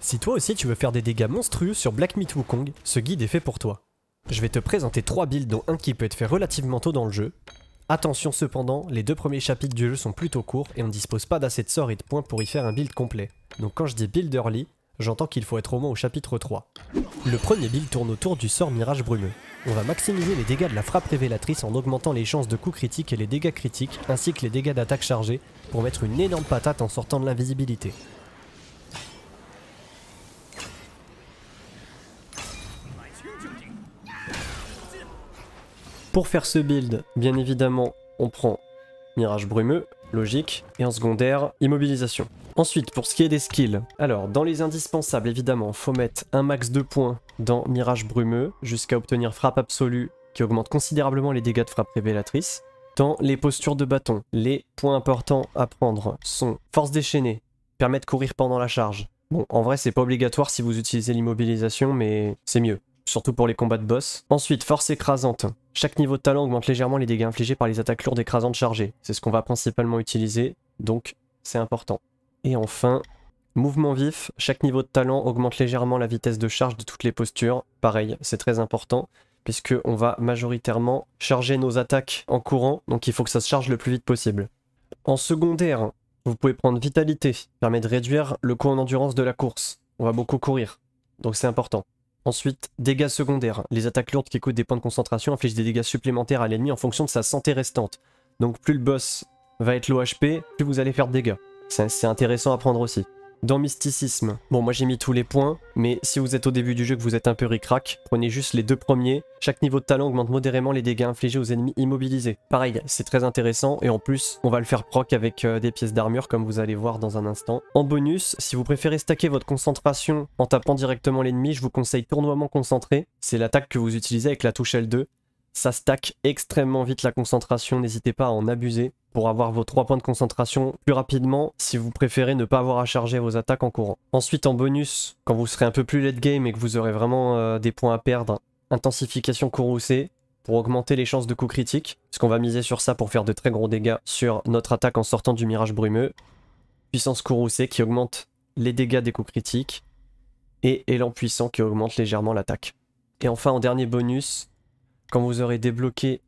Si toi aussi tu veux faire des dégâts monstrueux sur Black Meat Wukong, ce guide est fait pour toi. Je vais te présenter 3 builds dont un qui peut être fait relativement tôt dans le jeu. Attention cependant, les deux premiers chapitres du jeu sont plutôt courts et on ne dispose pas d'assez de sorts et de points pour y faire un build complet. Donc quand je dis build early, J'entends qu'il faut être au moins au chapitre 3. Le premier build tourne autour du sort Mirage Brumeux. On va maximiser les dégâts de la frappe révélatrice en augmentant les chances de coups critiques et les dégâts critiques, ainsi que les dégâts d'attaque chargée, pour mettre une énorme patate en sortant de l'invisibilité. Pour faire ce build, bien évidemment, on prend Mirage Brumeux, logique, et en secondaire, Immobilisation. Ensuite, pour ce qui est des skills, alors dans les indispensables, évidemment, faut mettre un max de points dans Mirage Brumeux jusqu'à obtenir Frappe Absolue qui augmente considérablement les dégâts de frappe révélatrice. Dans les postures de bâton, les points importants à prendre sont Force déchaînée, permet de courir pendant la charge. Bon, en vrai, c'est pas obligatoire si vous utilisez l'immobilisation, mais c'est mieux surtout pour les combats de boss. Ensuite, force écrasante. Chaque niveau de talent augmente légèrement les dégâts infligés par les attaques lourdes écrasantes chargées. C'est ce qu'on va principalement utiliser, donc c'est important. Et enfin, mouvement vif, chaque niveau de talent augmente légèrement la vitesse de charge de toutes les postures. Pareil, c'est très important puisqu'on va majoritairement charger nos attaques en courant, donc il faut que ça se charge le plus vite possible. En secondaire, vous pouvez prendre vitalité, permet de réduire le coût en endurance de la course. On va beaucoup courir, donc c'est important. Ensuite, dégâts secondaires. Les attaques lourdes qui coûtent des points de concentration infligent des dégâts supplémentaires à l'ennemi en fonction de sa santé restante. Donc plus le boss va être low HP, plus vous allez faire de dégâts. C'est intéressant à prendre aussi. Dans Mysticisme, bon moi j'ai mis tous les points, mais si vous êtes au début du jeu que vous êtes un peu ricrac, prenez juste les deux premiers. Chaque niveau de talent augmente modérément les dégâts infligés aux ennemis immobilisés. Pareil, c'est très intéressant et en plus on va le faire proc avec euh, des pièces d'armure comme vous allez voir dans un instant. En bonus, si vous préférez stacker votre concentration en tapant directement l'ennemi, je vous conseille tournoiement concentré. C'est l'attaque que vous utilisez avec la touche L2. Ça stack extrêmement vite la concentration, n'hésitez pas à en abuser pour avoir vos 3 points de concentration plus rapidement si vous préférez ne pas avoir à charger vos attaques en courant. Ensuite en bonus, quand vous serez un peu plus late game et que vous aurez vraiment euh, des points à perdre, intensification courroucée pour augmenter les chances de coups critiques, parce qu'on va miser sur ça pour faire de très gros dégâts sur notre attaque en sortant du mirage brumeux. Puissance courroucée qui augmente les dégâts des coups critiques, et élan puissant qui augmente légèrement l'attaque. Et enfin en dernier bonus, quand vous aurez débloqué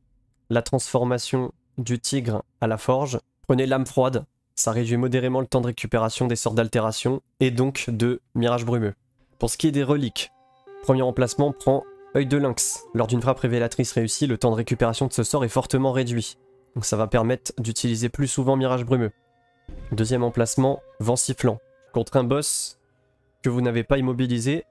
la transformation du tigre à la forge, prenez l'âme froide. Ça réduit modérément le temps de récupération des sorts d'altération et donc de mirage brumeux. Pour ce qui est des reliques, premier emplacement prend œil de lynx. Lors d'une frappe révélatrice réussie, le temps de récupération de ce sort est fortement réduit. Donc ça va permettre d'utiliser plus souvent mirage brumeux. Deuxième emplacement, vent sifflant. Contre un boss que vous n'avez pas immobilisé,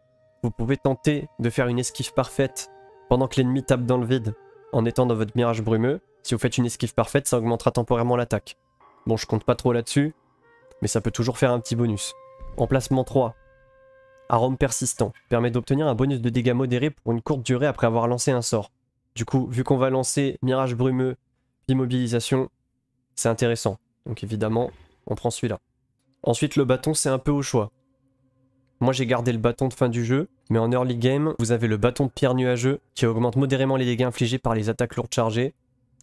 vous pouvez tenter de faire une esquive parfaite pendant que l'ennemi tape dans le vide en étant dans votre mirage brumeux, si vous faites une esquive parfaite, ça augmentera temporairement l'attaque. Bon, je compte pas trop là-dessus, mais ça peut toujours faire un petit bonus. Emplacement 3. Arôme persistant permet d'obtenir un bonus de dégâts modéré pour une courte durée après avoir lancé un sort. Du coup, vu qu'on va lancer Mirage Brumeux, Immobilisation, c'est intéressant. Donc évidemment, on prend celui-là. Ensuite, le bâton, c'est un peu au choix. Moi j'ai gardé le bâton de fin du jeu, mais en early game, vous avez le bâton de pierre nuageux qui augmente modérément les dégâts infligés par les attaques lourdes chargées.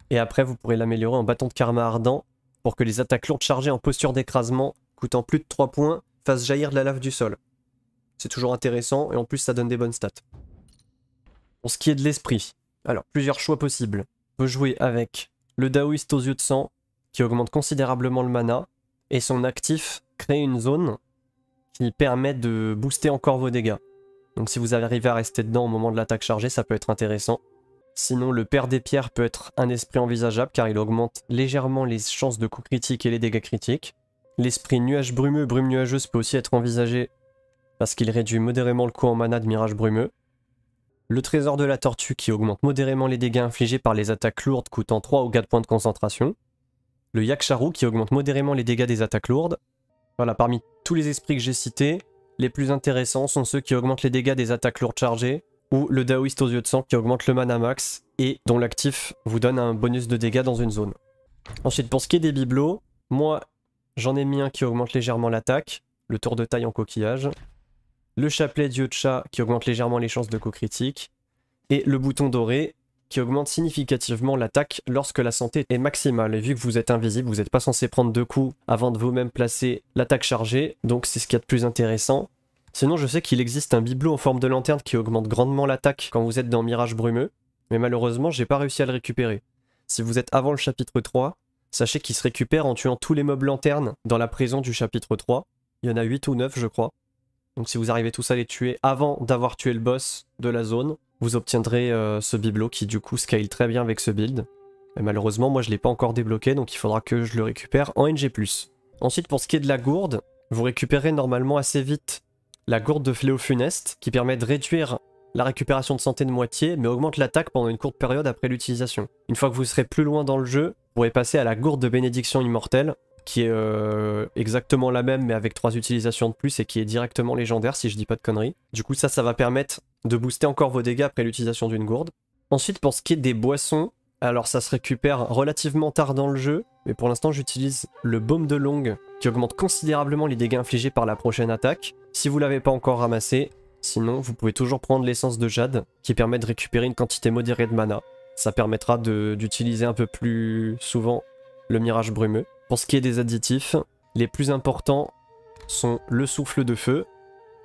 Et après vous pourrez l'améliorer en bâton de karma ardent pour que les attaques lourdes chargées en posture d'écrasement coûtant plus de 3 points fassent jaillir de la lave du sol. C'est toujours intéressant et en plus ça donne des bonnes stats. Pour ce qui est de l'esprit, alors plusieurs choix possibles. On peut jouer avec le Daoïste aux yeux de sang qui augmente considérablement le mana et son actif crée une zone qui permet de booster encore vos dégâts. Donc si vous arrivez à rester dedans au moment de l'attaque chargée, ça peut être intéressant. Sinon, le Père des Pierres peut être un esprit envisageable car il augmente légèrement les chances de coups critiques et les dégâts critiques. L'esprit Nuage Brumeux, Brume Nuageuse peut aussi être envisagé parce qu'il réduit modérément le coût en mana de Mirage Brumeux. Le Trésor de la Tortue qui augmente modérément les dégâts infligés par les attaques lourdes coûtant 3 ou 4 points de concentration. Le Yaksharu qui augmente modérément les dégâts des attaques lourdes. Voilà, parmi tous les esprits que j'ai cités, les plus intéressants sont ceux qui augmentent les dégâts des attaques lourdes chargées, ou le Daoïste aux yeux de sang qui augmente le mana max, et dont l'actif vous donne un bonus de dégâts dans une zone. Ensuite, pour ce qui est des bibelots, moi, j'en ai mis un qui augmente légèrement l'attaque, le tour de taille en coquillage, le chapelet dieu de chat qui augmente légèrement les chances de co critique, et le bouton doré qui augmente significativement l'attaque lorsque la santé est maximale. Et vu que vous êtes invisible, vous n'êtes pas censé prendre deux coups avant de vous-même placer l'attaque chargée, donc c'est ce qu'il y a de plus intéressant. Sinon, je sais qu'il existe un bibelot en forme de lanterne qui augmente grandement l'attaque quand vous êtes dans Mirage Brumeux, mais malheureusement, j'ai pas réussi à le récupérer. Si vous êtes avant le chapitre 3, sachez qu'il se récupère en tuant tous les meubles lanternes dans la prison du chapitre 3. Il y en a 8 ou 9, je crois. Donc si vous arrivez tous à les tuer avant d'avoir tué le boss de la zone, vous obtiendrez euh, ce bibelot qui du coup scale très bien avec ce build. Mais malheureusement, moi je l'ai pas encore débloqué, donc il faudra que je le récupère en NG+. Ensuite, pour ce qui est de la gourde, vous récupérez normalement assez vite la gourde de fléau funeste, qui permet de réduire la récupération de santé de moitié, mais augmente l'attaque pendant une courte période après l'utilisation. Une fois que vous serez plus loin dans le jeu, vous pourrez passer à la gourde de bénédiction immortelle, qui est euh, exactement la même mais avec 3 utilisations de plus et qui est directement légendaire si je dis pas de conneries. Du coup ça ça va permettre de booster encore vos dégâts après l'utilisation d'une gourde. Ensuite, pour ce qui est des boissons, alors ça se récupère relativement tard dans le jeu, mais pour l'instant j'utilise le baume de longue qui augmente considérablement les dégâts infligés par la prochaine attaque. Si vous l'avez pas encore ramassé, sinon vous pouvez toujours prendre l'essence de jade qui permet de récupérer une quantité modérée de mana. Ça permettra d'utiliser un peu plus souvent le mirage brumeux. Pour ce qui est des additifs, les plus importants sont le souffle de feu,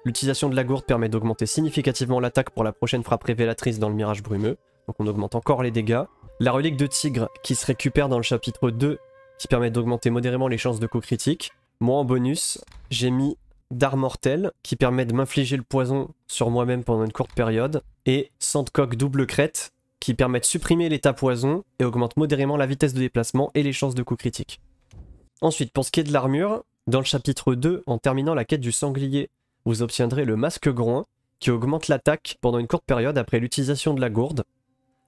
L'utilisation de la gourde permet d'augmenter significativement l'attaque pour la prochaine frappe révélatrice dans le mirage brumeux, donc on augmente encore les dégâts. La relique de tigre qui se récupère dans le chapitre 2, qui permet d'augmenter modérément les chances de coups critiques. Moi en bonus, j'ai mis d'art mortel qui permet de m'infliger le poison sur moi-même pendant une courte période, et coque double crête qui permet de supprimer l'état poison et augmente modérément la vitesse de déplacement et les chances de coups critiques. Ensuite, pour ce qui est de l'armure, dans le chapitre 2, en terminant la quête du sanglier vous obtiendrez le masque groin qui augmente l'attaque pendant une courte période après l'utilisation de la gourde.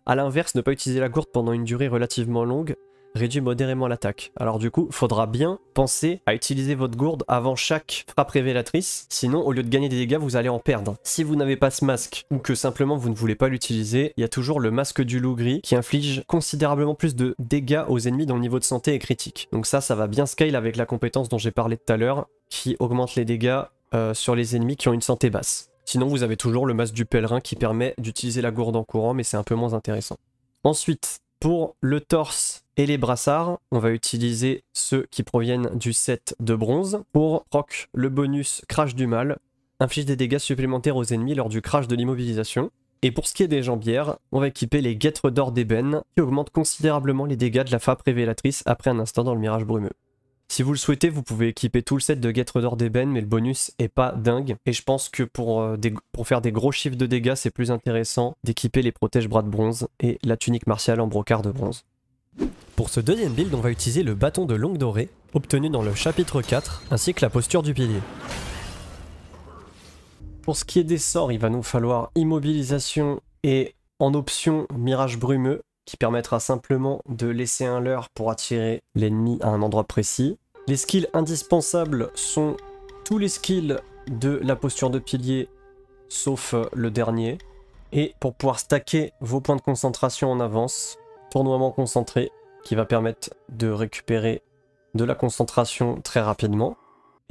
A l'inverse, ne pas utiliser la gourde pendant une durée relativement longue réduit modérément l'attaque. Alors du coup, faudra bien penser à utiliser votre gourde avant chaque frappe révélatrice, sinon au lieu de gagner des dégâts, vous allez en perdre. Si vous n'avez pas ce masque, ou que simplement vous ne voulez pas l'utiliser, il y a toujours le masque du loup gris qui inflige considérablement plus de dégâts aux ennemis dont le niveau de santé est critique. Donc ça, ça va bien scale avec la compétence dont j'ai parlé tout à l'heure, qui augmente les dégâts euh, sur les ennemis qui ont une santé basse. Sinon, vous avez toujours le masque du pèlerin qui permet d'utiliser la gourde en courant, mais c'est un peu moins intéressant. Ensuite, pour le torse et les brassards, on va utiliser ceux qui proviennent du set de bronze. Pour Rock, le bonus crash du mal inflige des dégâts supplémentaires aux ennemis lors du crash de l'immobilisation. Et pour ce qui est des jambières, on va équiper les guêtres d'or d'ébène qui augmentent considérablement les dégâts de la fape révélatrice après un instant dans le mirage brumeux. Si vous le souhaitez, vous pouvez équiper tout le set de guêtres d'or d'ébène, mais le bonus est pas dingue. Et je pense que euh, pour, faire des gros chiffres de dégâts, c'est plus intéressant d'équiper les protèges bras de bronze et la tunique martiale en brocard de bronze. Pour ce deuxième build, on va utiliser le bâton de longue dorée, obtenu dans le chapitre 4, ainsi que la posture du pilier. Pour ce qui est des sorts, il va nous falloir immobilisation et en option mirage brumeux, qui permettra simplement de laisser un leurre pour attirer l'ennemi à un endroit précis. Les skills indispensables sont tous les skills de la posture de pilier sauf euh, le dernier. Et pour pouvoir stacker vos points de concentration en avance, tournoiement concentré qui va permettre de récupérer de la concentration très rapidement.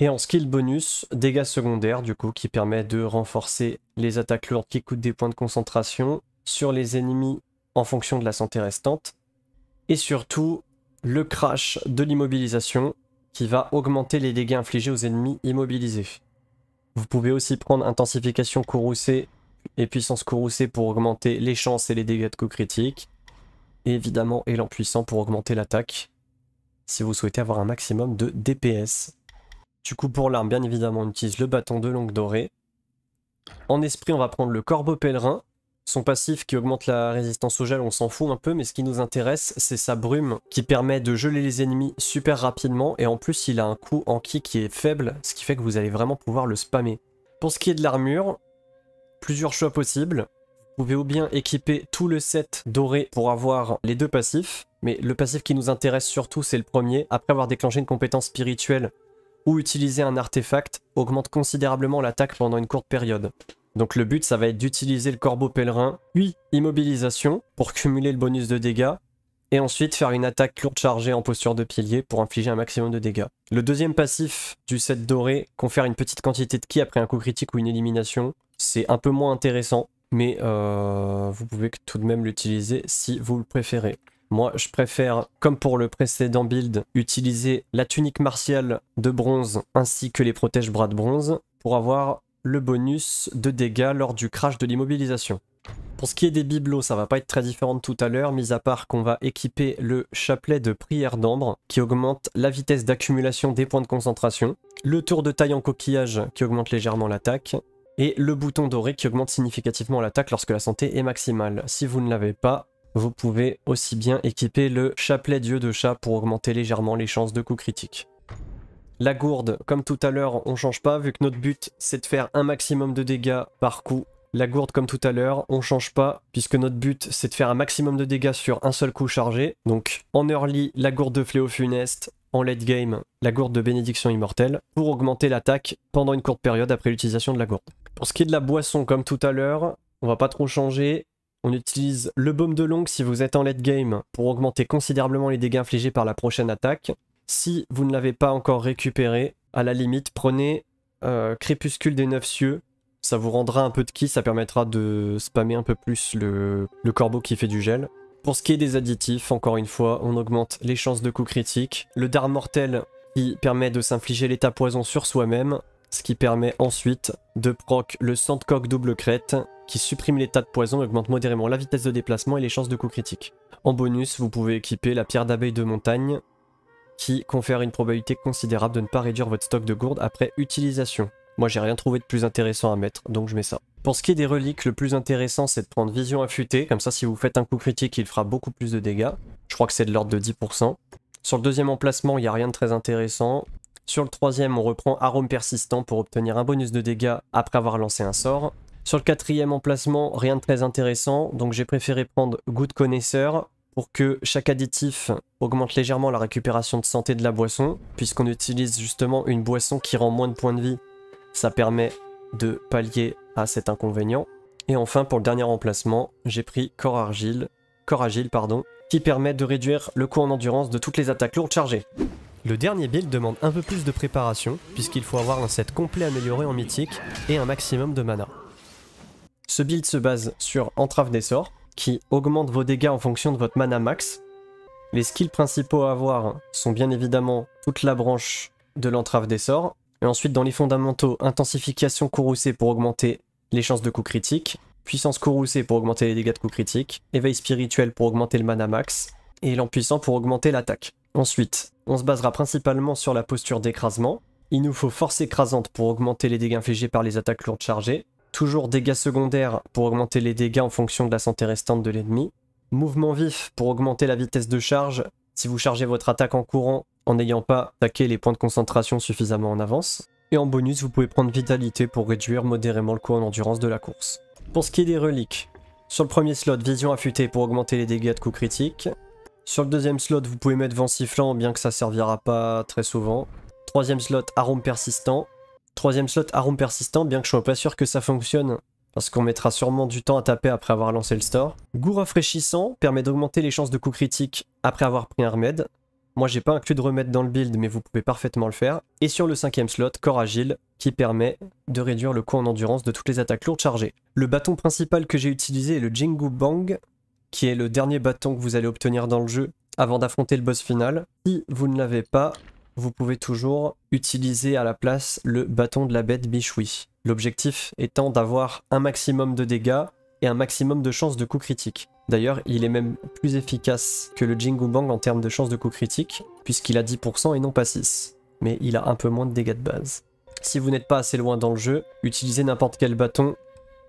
Et en skill bonus, dégâts secondaires du coup qui permet de renforcer les attaques lourdes qui coûtent des points de concentration sur les ennemis en fonction de la santé restante, et surtout le crash de l'immobilisation qui va augmenter les dégâts infligés aux ennemis immobilisés. Vous pouvez aussi prendre intensification courroucée et puissance courroucée pour augmenter les chances et les dégâts de coup critique et évidemment élan puissant pour augmenter l'attaque si vous souhaitez avoir un maximum de DPS. Du coup pour l'arme bien évidemment on utilise le bâton de longue dorée. En esprit on va prendre le corbeau pèlerin son passif qui augmente la résistance au gel, on s'en fout un peu, mais ce qui nous intéresse, c'est sa brume qui permet de geler les ennemis super rapidement, et en plus il a un coût en ki qui est faible, ce qui fait que vous allez vraiment pouvoir le spammer. Pour ce qui est de l'armure, plusieurs choix possibles. Vous pouvez ou bien équiper tout le set doré pour avoir les deux passifs, mais le passif qui nous intéresse surtout c'est le premier, après avoir déclenché une compétence spirituelle ou utiliser un artefact, augmente considérablement l'attaque pendant une courte période. Donc le but, ça va être d'utiliser le corbeau pèlerin, puis immobilisation pour cumuler le bonus de dégâts, et ensuite faire une attaque lourde chargée en posture de pilier pour infliger un maximum de dégâts. Le deuxième passif du set doré confère une petite quantité de ki après un coup critique ou une élimination. C'est un peu moins intéressant, mais euh, vous pouvez tout de même l'utiliser si vous le préférez. Moi, je préfère, comme pour le précédent build, utiliser la tunique martiale de bronze ainsi que les protèges bras de bronze pour avoir le bonus de dégâts lors du crash de l'immobilisation. Pour ce qui est des bibelots, ça va pas être très différent de tout à l'heure, mis à part qu'on va équiper le chapelet de prière d'ambre qui augmente la vitesse d'accumulation des points de concentration, le tour de taille en coquillage qui augmente légèrement l'attaque, et le bouton doré qui augmente significativement l'attaque lorsque la santé est maximale. Si vous ne l'avez pas, vous pouvez aussi bien équiper le chapelet dieu de chat pour augmenter légèrement les chances de coups critiques. La gourde, comme tout à l'heure, on change pas, vu que notre but, c'est de faire un maximum de dégâts par coup. La gourde, comme tout à l'heure, on change pas, puisque notre but, c'est de faire un maximum de dégâts sur un seul coup chargé. Donc, en early, la gourde de fléau funeste, en late game, la gourde de bénédiction immortelle, pour augmenter l'attaque pendant une courte période après l'utilisation de la gourde. Pour ce qui est de la boisson, comme tout à l'heure, on va pas trop changer. On utilise le baume de longue si vous êtes en late game pour augmenter considérablement les dégâts infligés par la prochaine attaque. Si vous ne l'avez pas encore récupéré, à la limite, prenez euh, Crépuscule des Neuf Cieux. Ça vous rendra un peu de ki, ça permettra de spammer un peu plus le, corbeau qui fait du gel. Pour ce qui est des additifs, encore une fois, on augmente les chances de coups critiques. Le dard mortel qui permet de s'infliger l'état poison sur soi-même, ce qui permet ensuite de proc le sandcock double crête qui supprime l'état de poison et augmente modérément la vitesse de déplacement et les chances de coups critiques. En bonus, vous pouvez équiper la pierre d'abeille de montagne qui confère une probabilité considérable de ne pas réduire votre stock de gourdes après utilisation. Moi j'ai rien trouvé de plus intéressant à mettre, donc je mets ça. Pour ce qui est des reliques, le plus intéressant c'est de prendre vision affûtée, comme ça si vous faites un coup critique il fera beaucoup plus de dégâts. Je crois que c'est de l'ordre de 10%. Sur le deuxième emplacement, il n'y a rien de très intéressant. Sur le troisième, on reprend arôme persistant pour obtenir un bonus de dégâts après avoir lancé un sort. Sur le quatrième emplacement, rien de très intéressant, donc j'ai préféré prendre goût de connaisseur pour que chaque additif augmente légèrement la récupération de santé de la boisson. Puisqu'on utilise justement une boisson qui rend moins de points de vie, ça permet de pallier à cet inconvénient. Et enfin, pour le dernier remplacement, j'ai pris corps argile, corps agile, pardon, qui permet de réduire le coût en endurance de toutes les attaques lourdes chargées. Le dernier build demande un peu plus de préparation, puisqu'il faut avoir un set complet amélioré en mythique et un maximum de mana. Ce build se base sur Entrave des sorts, qui augmente vos dégâts en fonction de votre mana max. Les skills principaux à avoir sont bien évidemment toute la branche de l'entrave des sorts. Et ensuite, dans les fondamentaux, intensification courroucée pour augmenter les chances de coups critiques, puissance courroucée pour augmenter les dégâts de coups critiques, éveil spirituel pour augmenter le mana max, et l'empuissant pour augmenter l'attaque. Ensuite, on se basera principalement sur la posture d'écrasement. Il nous faut force écrasante pour augmenter les dégâts infligés par les attaques lourdes chargées, Toujours dégâts secondaires pour augmenter les dégâts en fonction de la santé restante de l'ennemi. Mouvement vif pour augmenter la vitesse de charge si vous chargez votre attaque en courant en n'ayant pas attaqué les points de concentration suffisamment en avance. Et en bonus, vous pouvez prendre vitalité pour réduire modérément le coût en endurance de la course. Pour ce qui est des reliques, sur le premier slot, vision affûtée pour augmenter les dégâts de coups critiques. Sur le deuxième slot, vous pouvez mettre vent sifflant, bien que ça servira pas très souvent. Troisième slot, arôme persistant. Troisième slot, arôme persistant, bien que je sois pas sûr que ça fonctionne, parce qu'on mettra sûrement du temps à taper après avoir lancé le store. Goût rafraîchissant permet d'augmenter les chances de coups critiques après avoir pris un remède. Moi j'ai pas inclus de remède dans le build mais vous pouvez parfaitement le faire. Et sur le cinquième slot, corps agile, qui permet de réduire le coût en endurance de toutes les attaques lourdes chargées. Le bâton principal que j'ai utilisé est le Jingu Bang, qui est le dernier bâton que vous allez obtenir dans le jeu avant d'affronter le boss final. Si vous ne l'avez pas, vous pouvez toujours utiliser à la place le bâton de la bête bichoui. L'objectif étant d'avoir un maximum de dégâts et un maximum de chances de coups critiques. D'ailleurs, il est même plus efficace que le Bang en termes de chances de coups critiques, puisqu'il a 10% et non pas 6. Mais il a un peu moins de dégâts de base. Si vous n'êtes pas assez loin dans le jeu, utilisez n'importe quel bâton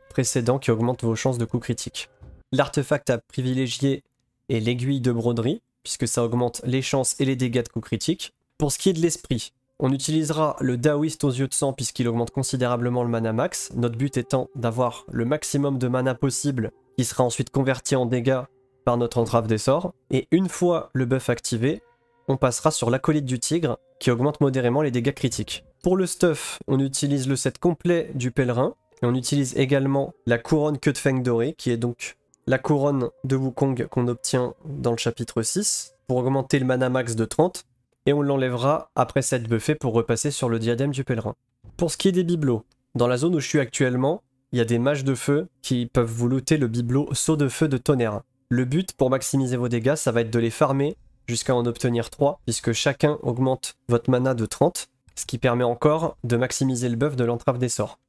précédent qui augmente vos chances de coups critiques. L'artefact à privilégier est l'aiguille de broderie, puisque ça augmente les chances et les dégâts de coups critiques, pour ce qui est de l'esprit, on utilisera le Daoist aux yeux de sang puisqu'il augmente considérablement le mana max, notre but étant d'avoir le maximum de mana possible qui sera ensuite converti en dégâts par notre entrave des sorts, et une fois le buff activé, on passera sur l'acolyte du tigre qui augmente modérément les dégâts critiques. Pour le stuff, on utilise le set complet du pèlerin, et on utilise également la couronne que de feng Doré qui est donc la couronne de Wukong qu'on obtient dans le chapitre 6, pour augmenter le mana max de 30, et on l'enlèvera après cette buffé pour repasser sur le diadème du pèlerin. Pour ce qui est des bibelots, dans la zone où je suis actuellement, il y a des mages de feu qui peuvent vous looter le bibelot saut de feu de tonnerre. Le but pour maximiser vos dégâts, ça va être de les farmer jusqu'à en obtenir 3, puisque chacun augmente votre mana de 30, ce qui permet encore de maximiser le buff de l'entrave des sorts.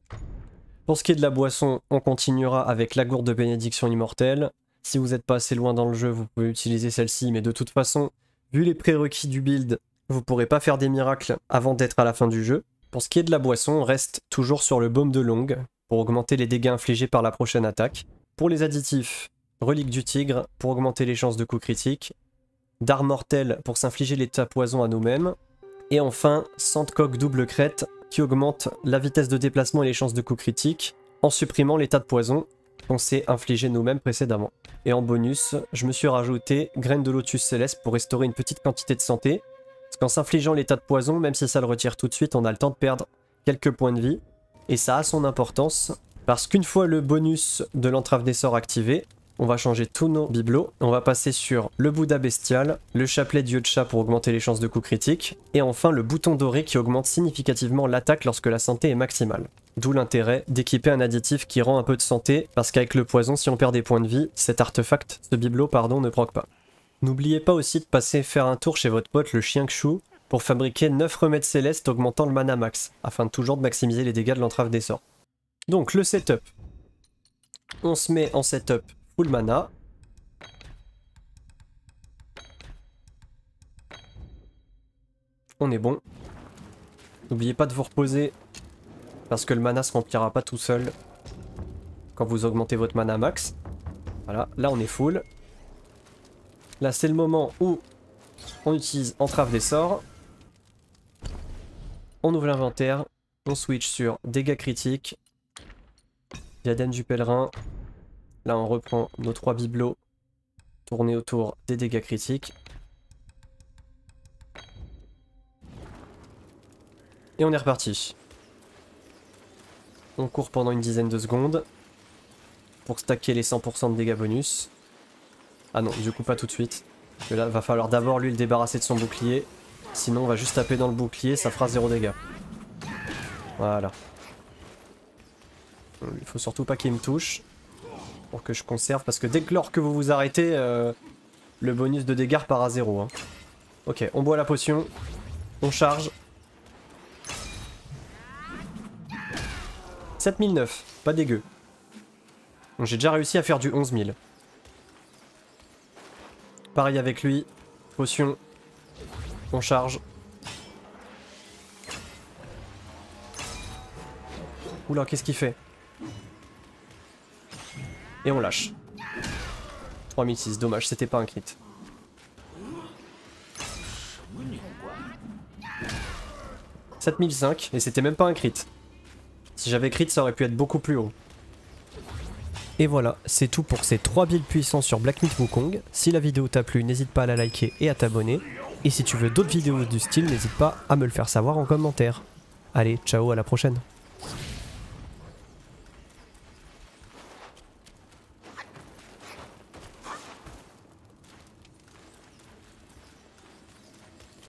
Pour ce qui est de la boisson, on continuera avec la gourde de bénédiction immortelle. Si vous n'êtes pas assez loin dans le jeu, vous pouvez utiliser celle-ci, mais de toute façon, vu les prérequis du build, vous pourrez pas faire des miracles avant d'être à la fin du jeu. Pour ce qui est de la boisson, on reste toujours sur le baume de longue pour augmenter les dégâts infligés par la prochaine attaque. Pour les additifs, relique du tigre pour augmenter les chances de coups critiques, dard mortel pour s'infliger l'état poison à nous-mêmes, et enfin coque double crête qui augmente la vitesse de déplacement et les chances de coups critiques en supprimant l'état de poison qu'on s'est infligé nous-mêmes précédemment. Et en bonus, je me suis rajouté graines de lotus céleste pour restaurer une petite quantité de santé parce qu'en s'infligeant l'état de poison, même si ça le retire tout de suite, on a le temps de perdre quelques points de vie. Et ça a son importance, parce qu'une fois le bonus de l'entrave des sorts activé, on va changer tous nos bibelots. On va passer sur le Bouddha bestial, le chapelet dieu de chat pour augmenter les chances de coups critiques, et enfin le bouton doré qui augmente significativement l'attaque lorsque la santé est maximale. D'où l'intérêt d'équiper un additif qui rend un peu de santé, parce qu'avec le poison, si on perd des points de vie, cet artefact, ce bibelot, pardon, ne proc pas. N'oubliez pas aussi de passer faire un tour chez votre pote le chien Chou pour fabriquer 9 remèdes célestes augmentant le mana max, afin toujours de maximiser les dégâts de l'entrave des sorts. Donc le setup. On se met en setup full mana. On est bon. N'oubliez pas de vous reposer parce que le mana se remplira pas tout seul quand vous augmentez votre mana max. Voilà, là on est full. Là, c'est le moment où on utilise entrave des sorts. On ouvre l'inventaire. On switch sur dégâts critiques. Diadème du pèlerin. Là, on reprend nos trois bibelots tournés autour des dégâts critiques. Et on est reparti. On court pendant une dizaine de secondes pour stacker les 100% de dégâts bonus. Ah non, du coup pas tout de suite. Mais là, va falloir d'abord lui le débarrasser de son bouclier. Sinon, on va juste taper dans le bouclier, ça fera zéro dégâts. Voilà. Il faut surtout pas qu'il me touche. Pour que je conserve, parce que dès que l'or que vous vous arrêtez, euh, le bonus de dégâts part à zéro. Hein. Ok, on boit la potion. On charge. 7009, pas dégueu. J'ai déjà réussi à faire du 11000. Pareil avec lui. Potion. On charge. Oula, qu'est-ce qu'il fait Et on lâche. 3006, dommage, c'était pas un crit. « 7005, et c'était même pas un crit. Si j'avais crit, ça aurait pu être beaucoup plus haut. Et voilà, c'est tout pour ces 3 builds puissants sur Black Myth Wukong. Si la vidéo t'a plu, n'hésite pas à la liker et à t'abonner. Et si tu veux d'autres vidéos du style, n'hésite pas à me le faire savoir en commentaire. Allez, ciao, à la prochaine